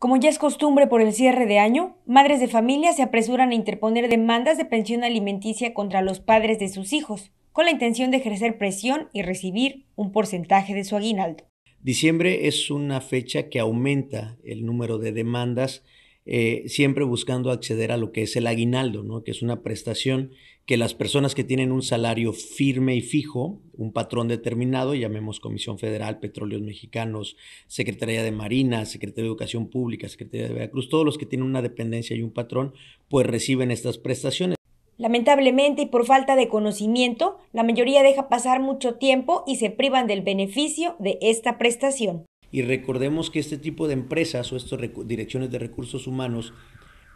Como ya es costumbre por el cierre de año, madres de familia se apresuran a interponer demandas de pensión alimenticia contra los padres de sus hijos, con la intención de ejercer presión y recibir un porcentaje de su aguinaldo. Diciembre es una fecha que aumenta el número de demandas eh, siempre buscando acceder a lo que es el aguinaldo, ¿no? que es una prestación que las personas que tienen un salario firme y fijo, un patrón determinado, llamemos Comisión Federal, Petróleos Mexicanos, Secretaría de Marina, Secretaría de Educación Pública, Secretaría de Veracruz, todos los que tienen una dependencia y un patrón, pues reciben estas prestaciones. Lamentablemente y por falta de conocimiento, la mayoría deja pasar mucho tiempo y se privan del beneficio de esta prestación. Y recordemos que este tipo de empresas o estas direcciones de recursos humanos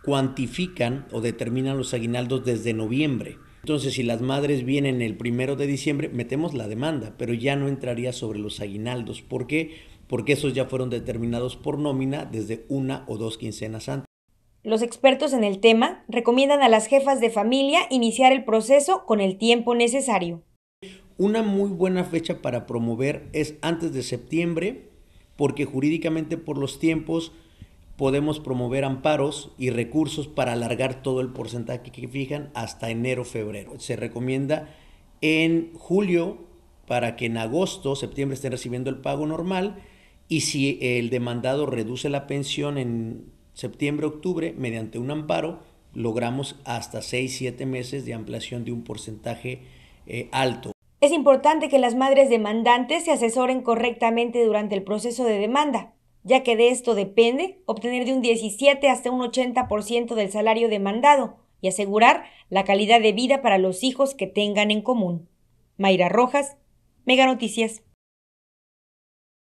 cuantifican o determinan los aguinaldos desde noviembre. Entonces, si las madres vienen el primero de diciembre, metemos la demanda, pero ya no entraría sobre los aguinaldos. ¿Por qué? Porque esos ya fueron determinados por nómina desde una o dos quincenas antes. Los expertos en el tema recomiendan a las jefas de familia iniciar el proceso con el tiempo necesario. Una muy buena fecha para promover es antes de septiembre, porque jurídicamente por los tiempos podemos promover amparos y recursos para alargar todo el porcentaje que fijan hasta enero, febrero. Se recomienda en julio para que en agosto, septiembre estén recibiendo el pago normal y si el demandado reduce la pensión en septiembre, octubre, mediante un amparo, logramos hasta 6, 7 meses de ampliación de un porcentaje eh, alto. Es importante que las madres demandantes se asesoren correctamente durante el proceso de demanda, ya que de esto depende obtener de un 17 hasta un 80% del salario demandado y asegurar la calidad de vida para los hijos que tengan en común. Mayra Rojas, Mega Noticias.